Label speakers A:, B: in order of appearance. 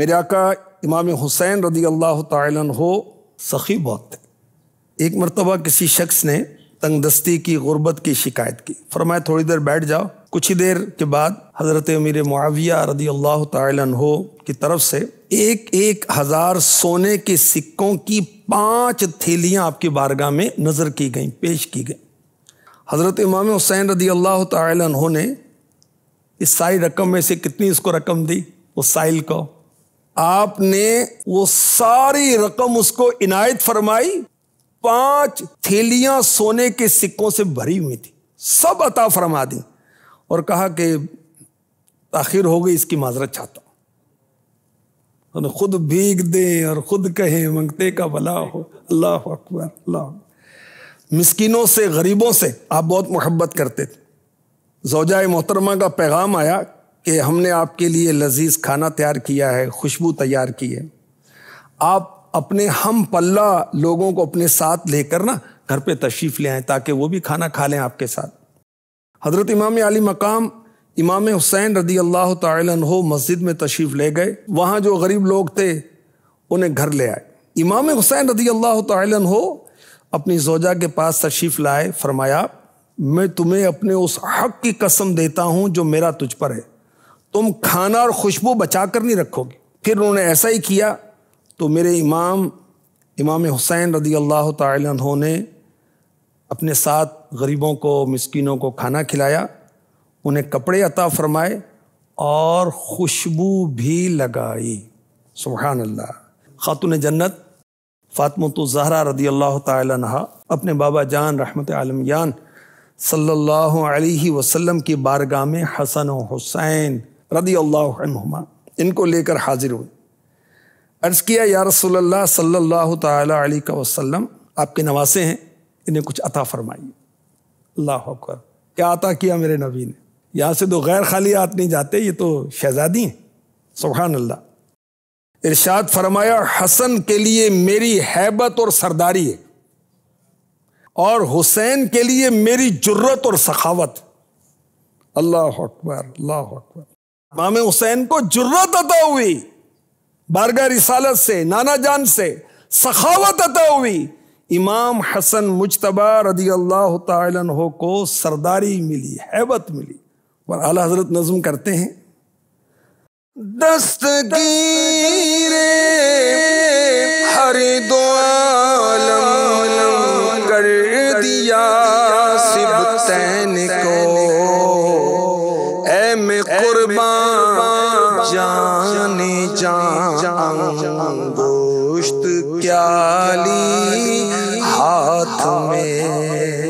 A: मेरे आका इमाम हुसैन रदी अल्लाह तह सखी बहुत थे एक मरतबा किसी शख्स ने तंग दस्ती की गुर्बत की शिकायत की फरमाए थोड़ी देर बैठ जाओ कुछ ही देर के बाद हज़रत अमीर मुआविया रदी अल्लाह तहो की तरफ से एक एक हज़ार सोने के सिक्कों की पांच थैलियां आपकी बारगाह में नज़र की गई पेश की गई हज़रत इमाम हुसैन रदी अल्लाह तहों ने इस सारी रकम में से कितनी इसको रकम दी उस साइल को आपने वो सारी रकम उसको इनायत फरमाई पांच थैलियां सोने के सिक्कों से भरी हुई थी सब अता फरमा दी और कहा कि आखिर हो गई इसकी माजरत चाहता हूं खुद भीग दे और खुद कहे मंगते का भला हो अल्लाह अकबर अल्लाह मिस्किनों से गरीबों से आप बहुत मोहब्बत करते थे जोजा मोहतरमा का पैगाम आया कि हमने आपके लिए लजीज खाना तैयार किया है खुशबू तैयार की है आप अपने हम पल्ला लोगों को अपने साथ लेकर ना घर पे तशरीफ़ ले आए ताकि वो भी खाना खा लें आपके साथ हज़रत इमाम अली मकाम इमाम हुसैन रदी अल्लाह तहो मस्जिद में तशरीफ़ ले गए वहाँ जो गरीब लोग थे उन्हें घर ले आए इमाम हुसैन रदी अल्लाह हो अपनी जोजा के पास तशरीफ़ लाए फरमाया मैं तुम्हें अपने उस हक की कसम देता हूँ जो मेरा तुझ पर है तुम खाना और खुशबू बचा कर नहीं रखोगे फिर उन्होंने ऐसा ही किया तो मेरे इमाम इमाम हुसैन रदी अल्लाह तहों ने अपने साथ गरीबों को मस्किनों को खाना खिलाया उन्हें कपड़े अता फरमाए और खुशबू भी लगाई सुबहान अल्लाह खातून जन्नत फ़ातमत तो जहरा रदी अल्लाह तहा अपने बाबा जान रहमत आलमयान सल्लल्लाहु अलैहि वसल्लम की बारगाह में हसन हुसैन रदी अल्लाम इनको लेकर हाजिर हुए अर्ज़ किया या रसोल्ला सल्ला तली आपके नवासे हैं इन्हें कुछ अता फरमाइए अल्लाह अकबर क्या अता किया मेरे नबी ने यहाँ से तो गैर खाली आत नहीं जाते ये तो शहजादी हैं सुबहान अल्लाह इर्शाद फरमाया हसन के लिए मेरी हैबत और सरदारी है और हुसैन के लिए मेरी जुर्रत और सखावत अल्लाह अकबर अल्लाह अकबर इमाम हुसैन को जुर्रत अता हुई बारगा रिसालत से नाना जान से सखावत अता हुई इमाम हसन मुशतबा रदी अल्लाह तहो को सरदारी मिली हैबत मिली और आला हजरत नजम करते हैं दस्तगीरे जानी जान जांगोश्त क्या ली हाथ में